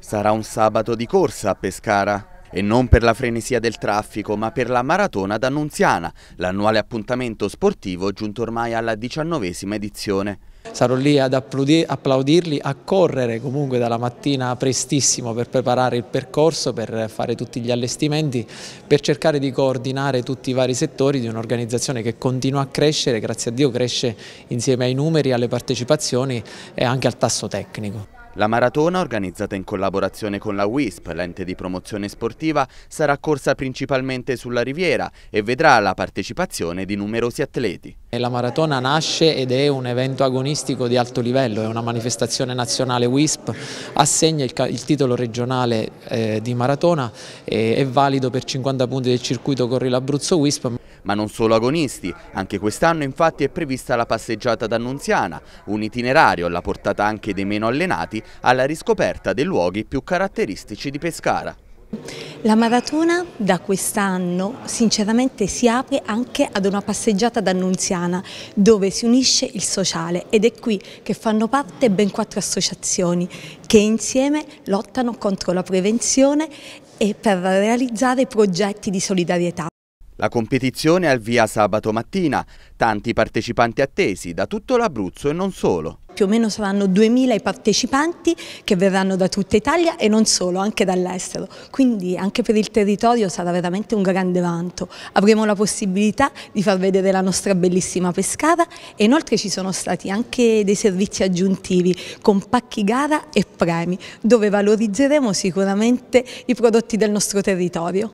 Sarà un sabato di corsa a Pescara. E non per la frenesia del traffico, ma per la Maratona d'Annunziana, l'annuale appuntamento sportivo giunto ormai alla diciannovesima edizione. Sarò lì ad applaudirli, a correre comunque dalla mattina prestissimo per preparare il percorso, per fare tutti gli allestimenti, per cercare di coordinare tutti i vari settori di un'organizzazione che continua a crescere, grazie a Dio cresce insieme ai numeri, alle partecipazioni e anche al tasso tecnico. La maratona, organizzata in collaborazione con la WISP, l'ente di promozione sportiva, sarà corsa principalmente sulla riviera e vedrà la partecipazione di numerosi atleti. La maratona nasce ed è un evento agonistico di alto livello, è una manifestazione nazionale WISP, assegna il, il titolo regionale eh, di maratona, eh, è valido per 50 punti del circuito Corri l'Abruzzo WISP ma non solo agonisti. Anche quest'anno infatti è prevista la passeggiata d'Annunziana, un itinerario alla portata anche dei meno allenati alla riscoperta dei luoghi più caratteristici di Pescara. La maratona da quest'anno sinceramente si apre anche ad una passeggiata d'Annunziana dove si unisce il sociale ed è qui che fanno parte ben quattro associazioni che insieme lottano contro la prevenzione e per realizzare progetti di solidarietà. La competizione è al via sabato mattina, tanti partecipanti attesi da tutto l'Abruzzo e non solo. Più o meno saranno 2.000 i partecipanti che verranno da tutta Italia e non solo, anche dall'estero. Quindi anche per il territorio sarà veramente un grande vanto. Avremo la possibilità di far vedere la nostra bellissima Pescara e inoltre ci sono stati anche dei servizi aggiuntivi con pacchi gara e premi, dove valorizzeremo sicuramente i prodotti del nostro territorio.